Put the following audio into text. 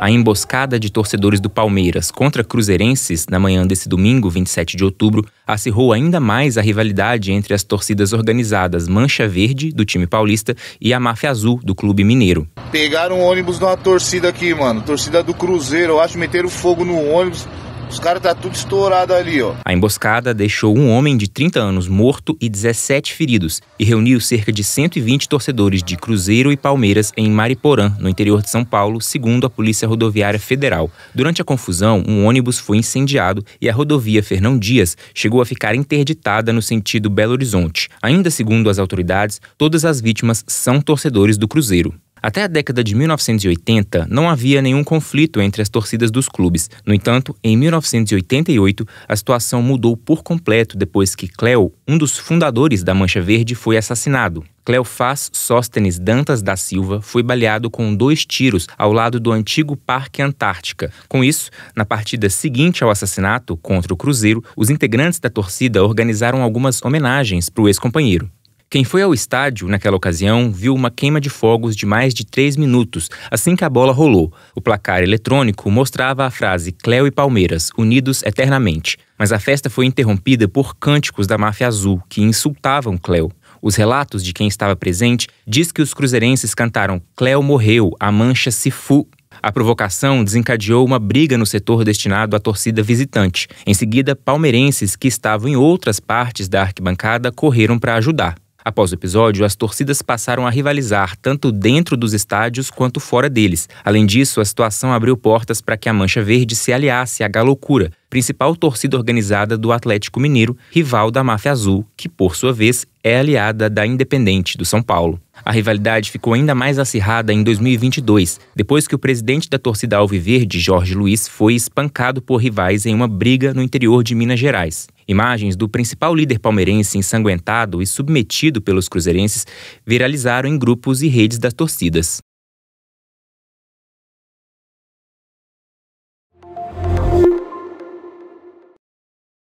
A emboscada de torcedores do Palmeiras contra cruzeirenses na manhã desse domingo, 27 de outubro, acirrou ainda mais a rivalidade entre as torcidas organizadas Mancha Verde, do time paulista, e a Máfia Azul, do clube mineiro. Pegaram um ônibus uma torcida aqui, mano. Torcida do Cruzeiro, eu acho, meteram fogo no ônibus. Os caras tá tudo estourados ali, ó. A emboscada deixou um homem de 30 anos morto e 17 feridos e reuniu cerca de 120 torcedores de Cruzeiro e Palmeiras em Mariporã, no interior de São Paulo, segundo a Polícia Rodoviária Federal. Durante a confusão, um ônibus foi incendiado e a rodovia Fernão Dias chegou a ficar interditada no sentido Belo Horizonte. Ainda segundo as autoridades, todas as vítimas são torcedores do Cruzeiro. Até a década de 1980, não havia nenhum conflito entre as torcidas dos clubes. No entanto, em 1988, a situação mudou por completo depois que Cleo, um dos fundadores da Mancha Verde, foi assassinado. Cleofás Sóstenes Dantas da Silva foi baleado com dois tiros ao lado do antigo Parque Antártica. Com isso, na partida seguinte ao assassinato contra o Cruzeiro, os integrantes da torcida organizaram algumas homenagens para o ex-companheiro. Quem foi ao estádio naquela ocasião viu uma queima de fogos de mais de três minutos assim que a bola rolou. O placar eletrônico mostrava a frase Cléo e Palmeiras, unidos eternamente. Mas a festa foi interrompida por cânticos da máfia azul que insultavam Cléo. Os relatos de quem estava presente diz que os cruzeirenses cantaram Cléo morreu, a mancha se fu a provocação desencadeou uma briga no setor destinado à torcida visitante. Em seguida, palmeirenses que estavam em outras partes da arquibancada correram para ajudar. Após o episódio, as torcidas passaram a rivalizar tanto dentro dos estádios quanto fora deles. Além disso, a situação abriu portas para que a Mancha Verde se aliasse à galocura, principal torcida organizada do Atlético Mineiro, rival da Máfia Azul, que, por sua vez, é aliada da Independente do São Paulo. A rivalidade ficou ainda mais acirrada em 2022, depois que o presidente da torcida Alviverde, Jorge Luiz, foi espancado por rivais em uma briga no interior de Minas Gerais. Imagens do principal líder palmeirense ensanguentado e submetido pelos cruzeirenses viralizaram em grupos e redes das torcidas.